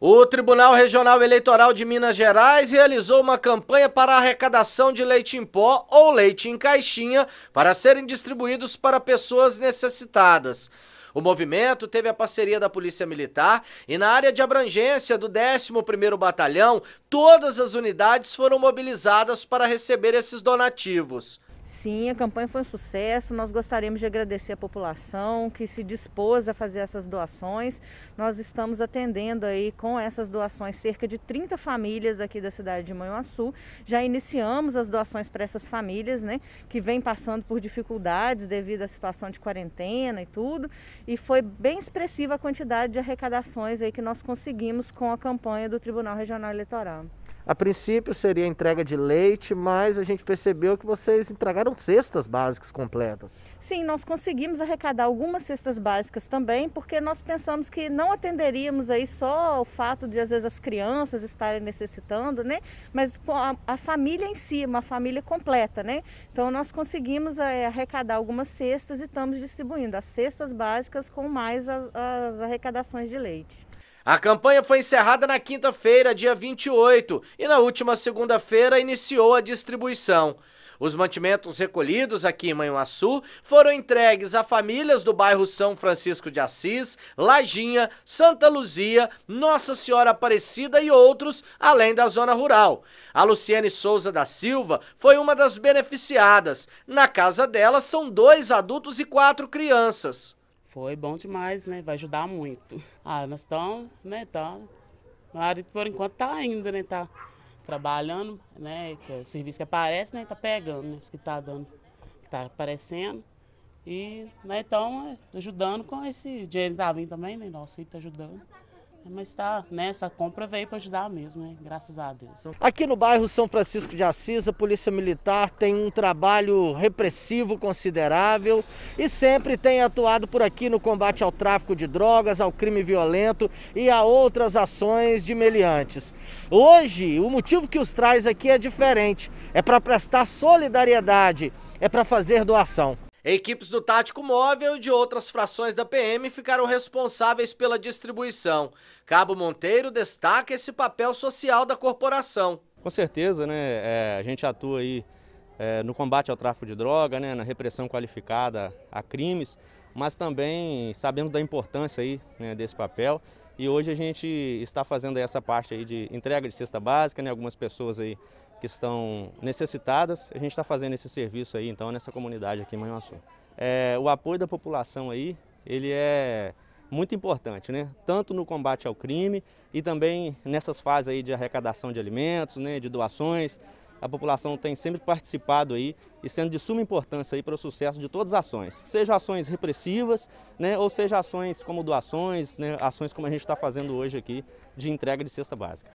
O Tribunal Regional Eleitoral de Minas Gerais realizou uma campanha para arrecadação de leite em pó ou leite em caixinha para serem distribuídos para pessoas necessitadas. O movimento teve a parceria da Polícia Militar e na área de abrangência do 11º Batalhão, todas as unidades foram mobilizadas para receber esses donativos. Sim, a campanha foi um sucesso. Nós gostaríamos de agradecer a população que se dispôs a fazer essas doações. Nós estamos atendendo aí com essas doações cerca de 30 famílias aqui da cidade de Manhuaçu. Já iniciamos as doações para essas famílias, né, que vêm passando por dificuldades devido à situação de quarentena e tudo. E foi bem expressiva a quantidade de arrecadações aí que nós conseguimos com a campanha do Tribunal Regional Eleitoral. A princípio seria entrega de leite, mas a gente percebeu que vocês entregaram cestas básicas completas. Sim, nós conseguimos arrecadar algumas cestas básicas também, porque nós pensamos que não atenderíamos aí só o fato de às vezes as crianças estarem necessitando, né? Mas a, a família em si, uma família completa, né? Então nós conseguimos é, arrecadar algumas cestas e estamos distribuindo as cestas básicas com mais as, as arrecadações de leite. A campanha foi encerrada na quinta-feira, dia 28, e na última segunda-feira iniciou a distribuição. Os mantimentos recolhidos aqui em Manhuaçu foram entregues a famílias do bairro São Francisco de Assis, Lajinha, Santa Luzia, Nossa Senhora Aparecida e outros, além da zona rural. A Luciane Souza da Silva foi uma das beneficiadas. Na casa dela são dois adultos e quatro crianças. Foi bom demais, né? Vai ajudar muito. Ah, nós estamos, né? Tá. Meu marido, por enquanto, tá ainda, né? Tá trabalhando, né? Que é o serviço que aparece, né? Tá pegando, né? Os que tá dando, que tá aparecendo. E, né? Então, ajudando com esse dinheiro que tá vindo também, né? Nosso filho tá ajudando. Mas tá, nessa né, compra veio para ajudar mesmo, né? Graças a Deus. Aqui no bairro São Francisco de Assis, a Polícia Militar tem um trabalho repressivo considerável e sempre tem atuado por aqui no combate ao tráfico de drogas, ao crime violento e a outras ações de meliantes. Hoje, o motivo que os traz aqui é diferente, é para prestar solidariedade, é para fazer doação. Equipes do Tático Móvel e de outras frações da PM ficaram responsáveis pela distribuição. Cabo Monteiro destaca esse papel social da corporação. Com certeza, né? É, a gente atua aí é, no combate ao tráfico de droga, né, na repressão qualificada a crimes, mas também sabemos da importância aí, né, desse papel. E hoje a gente está fazendo essa parte aí de entrega de cesta básica, né, algumas pessoas aí que estão necessitadas. A gente está fazendo esse serviço aí, então, nessa comunidade aqui em Manhuaçu. É, o apoio da população aí, ele é muito importante, né? Tanto no combate ao crime e também nessas fases aí de arrecadação de alimentos, né, de doações. A população tem sempre participado aí e sendo de suma importância aí para o sucesso de todas as ações, seja ações repressivas, né, ou seja ações como doações, né, ações como a gente está fazendo hoje aqui de entrega de cesta básica.